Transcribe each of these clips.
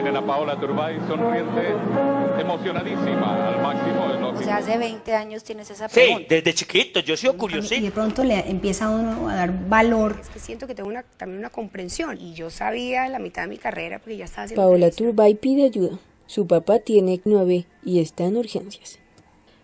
Tienen a Paola Turbay sonriente, emocionadísima al máximo. o sea, hace 20 años tienes esa pregunta. Sí, desde chiquito, yo sido curioso. Y de pronto le empieza a a dar valor. Es que siento que tengo también una comprensión. Y yo sabía la mitad de mi carrera, porque ya estaba haciendo... Paola Turbay pide ayuda. Su papá tiene 9 y está en urgencias.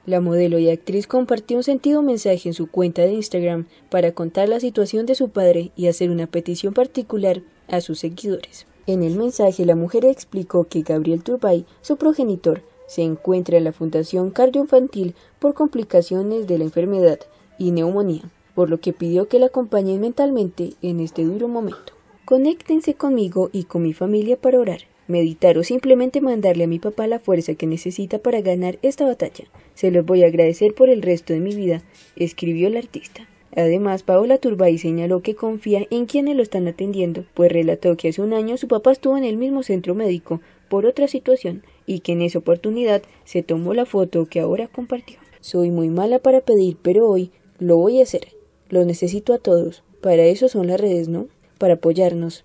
La modelo y actriz compartió un sentido mensaje en su cuenta de Instagram para contar la situación de su padre y hacer una petición particular a sus seguidores. En el mensaje, la mujer explicó que Gabriel Turbay, su progenitor, se encuentra en la Fundación Cardioinfantil por complicaciones de la enfermedad y neumonía, por lo que pidió que la acompañen mentalmente en este duro momento. Conéctense conmigo y con mi familia para orar, meditar o simplemente mandarle a mi papá la fuerza que necesita para ganar esta batalla. Se los voy a agradecer por el resto de mi vida, escribió el artista. Además, Paola Turbay señaló que confía en quienes lo están atendiendo, pues relató que hace un año su papá estuvo en el mismo centro médico por otra situación y que en esa oportunidad se tomó la foto que ahora compartió. Soy muy mala para pedir, pero hoy lo voy a hacer. Lo necesito a todos. Para eso son las redes, ¿no? Para apoyarnos.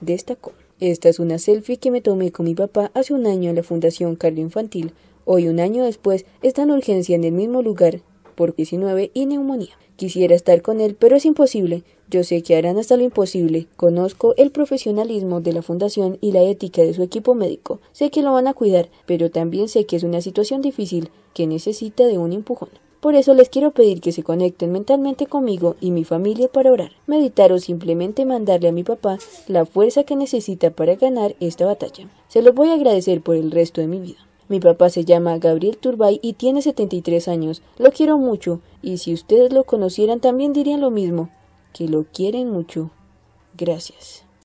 Destacó. Esta es una selfie que me tomé con mi papá hace un año en la Fundación Carlo Infantil. Hoy, un año después, está en urgencia en el mismo lugar por 19 y neumonía. Quisiera estar con él, pero es imposible. Yo sé que harán hasta lo imposible. Conozco el profesionalismo de la fundación y la ética de su equipo médico. Sé que lo van a cuidar, pero también sé que es una situación difícil que necesita de un empujón. Por eso les quiero pedir que se conecten mentalmente conmigo y mi familia para orar, meditar o simplemente mandarle a mi papá la fuerza que necesita para ganar esta batalla. Se los voy a agradecer por el resto de mi vida. Mi papá se llama Gabriel Turbay y tiene 73 años. Lo quiero mucho, y si ustedes lo conocieran también dirían lo mismo, que lo quieren mucho. Gracias.